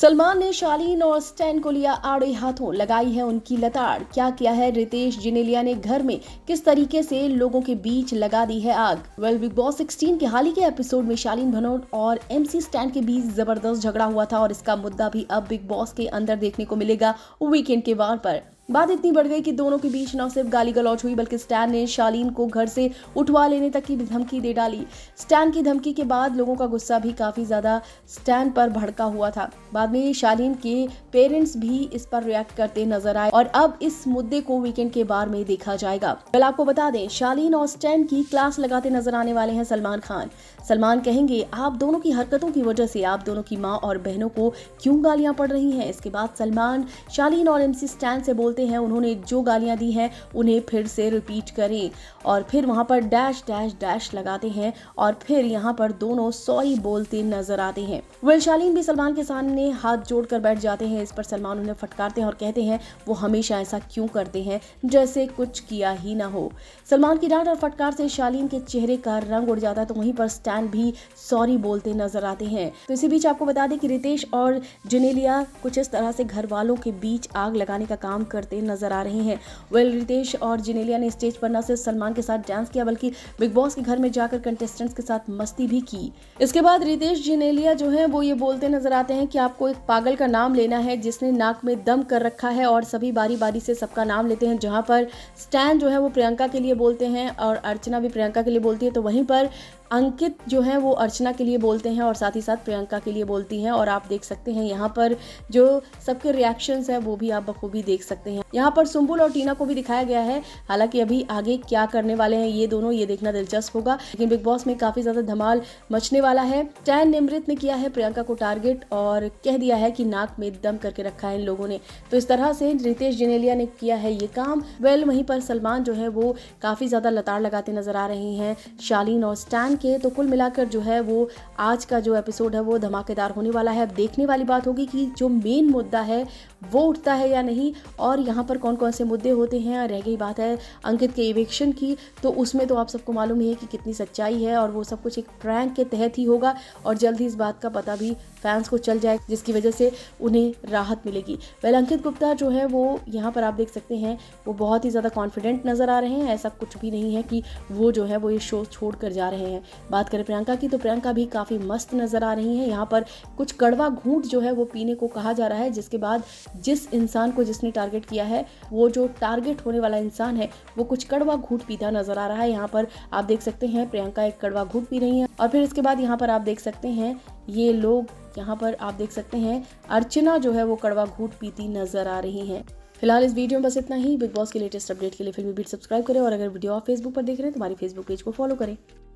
सलमान ने शालीन और स्टैन को लिया आड़े हाथों लगाई है उनकी लताड़ क्या किया है रितेश जिनेलिया ने घर में किस तरीके से लोगों के बीच लगा दी है आग वेल बिग बॉस 16 के हाल ही के एपिसोड में शालीन भनोट और एमसी स्टैंड के बीच जबरदस्त झगड़ा हुआ था और इसका मुद्दा भी अब बिग बॉस के अंदर देखने को मिलेगा वीकेंड के वार पर बात इतनी बढ़ गई कि दोनों के बीच न सिर्फ गाली गलौच हुई बल्कि स्टैन ने शालीन को घर से उठवा लेने तक की धमकी दे डाली स्टैन की धमकी के बाद लोगों का गुस्सा भी काफ़ी ज़्यादा स्टैन पर भड़का हुआ था बाद में शालीन के पेरेंट्स भी इस पर रिएक्ट करते नजर आए और अब इस मुद्दे को वीकेंड के बार में देखा जाएगा कल आपको बता दें शालीन और स्टैन की क्लास लगाते नजर आने वाले हैं सलमान खान सलमान कहेंगे आप दोनों की हरकतों की वजह से आप दोनों की माँ और बहनों को क्यों गालियां पड़ रही हैं इसके बाद सलमान शालीन और एमसी स्टैन से बोलते बोलते हैं उन्होंने जो गालियाँ दी हैं उन्हें फिर से रिपीट करें और फिर वहाँ पर डैश डैश डैश लगाते हैं और फिर यहाँ पर दोनों सॉरी बोलते नजर आते हैं वैशालीन भी सलमान के सामने हाथ जोड़कर बैठ जाते हैं इस पर सलमान उन्हें फटकारते हैं और कहते हैं वो हमेशा ऐसा क्यों करते हैं जैसे कुछ किया ही ना हो सलमान की डांट और फटकार से शालीन के चेहरे का रंग उड़ जाता है तो वहीं पर स्टैन भी सॉरी बोलते नजर आते हैं तो इसी बीच आपको बता दें कि रितेश और जुनेलिया कुछ इस तरह से घर वालों के बीच आग लगाने का काम करते करते नजर आ रहे हैं वेल रितेश और जिनेलिया ने स्टेज पर न सिर्फ सलमान के साथ डांस किया बल्कि बिग बॉस के घर में जाकर कंटेस्टेंट्स के साथ मस्ती भी की इसके बाद रितेश जिनेलिया जो है वो ये बोलते नजर आते हैं कि आपको एक पागल का नाम लेना है जिसने नाक में दम कर रखा है और सभी बारी बारी से सबका नाम लेते हैं जहाँ पर स्टैन जो है वो प्रियंका के लिए बोलते हैं और अर्चना भी प्रियंका के लिए बोलती है तो वहीं पर अंकित जो है वो अर्चना के लिए बोलते हैं और साथ ही साथ प्रियंका के लिए बोलती हैं और आप देख सकते हैं यहाँ पर जो सबके रिएक्शंस है वो भी आप बखूबी देख सकते हैं यहाँ पर सुम्बुल और टीना को भी दिखाया गया है हालांकि अभी आगे क्या करने वाले हैं ये दोनों ये देखना दिलचस्प होगा लेकिन बिग बॉस में काफी ज्यादा धमाल मचने वाला है टैन निमृत ने किया है प्रियंका को टारगेट और कह दिया है कि नाक में दम करके रखा है इन लोगों ने तो इस तरह से रितेश जिनेलिया ने किया है ये काम वेल वहीं पर सलमान जो है वो काफी ज्यादा लताड़ लगाते नजर आ रहे हैं शालीन और स्टैन के तो कुल मिलाकर जो है वो आज का जो एपिसोड है वो धमाकेदार होने वाला है अब देखने वाली बात होगी कि जो मेन मुद्दा है वो उठता है या नहीं और यहाँ पर कौन कौन से मुद्दे होते हैं रह गई बात है अंकित के इवेक्शन की तो उसमें तो आप सबको मालूम ही है कि कितनी सच्चाई है और वो सब कुछ एक प्रैंक के तहत ही होगा और जल्द ही इस बात का पता भी फैंस को चल जाए जिसकी वजह से उन्हें राहत मिलेगी वेल अंकित गुप्ता जो है वो यहाँ पर आप देख सकते हैं वो बहुत ही ज़्यादा कॉन्फिडेंट नज़र आ रहे हैं ऐसा कुछ भी नहीं है कि वो जो है वो ये शो छोड़ कर जा रहे हैं बात करें प्रियंका की तो प्रियंका भी काफ़ी मस्त नज़र आ रही हैं यहाँ पर कुछ कड़वा घूंट जो है वो पीने को कहा जा रहा है जिसके बाद जिस इंसान को जिसने टारगेट किया है वो जो टारगेट होने वाला इंसान है वो कुछ कड़वा घूट पीता नज़र आ रहा है यहाँ पर आप देख सकते हैं प्रियंका एक कड़वा घूट पी रही है और फिर इसके बाद यहाँ पर आप देख सकते हैं ये लोग यहाँ पर आप देख सकते हैं अर्चना जो है वो कड़वा घूट पीती नजर आ रही हैं फिलहाल इस वीडियो में बस इतना ही बिग बॉस के लेटेस्ट अपडेट के लिए फिल्मी बीट सब्सक्राइब करें और अगर वीडियो आप फेसबुक पर देख रहे हैं तो हमारी फेसबुक पेज को फॉलो करें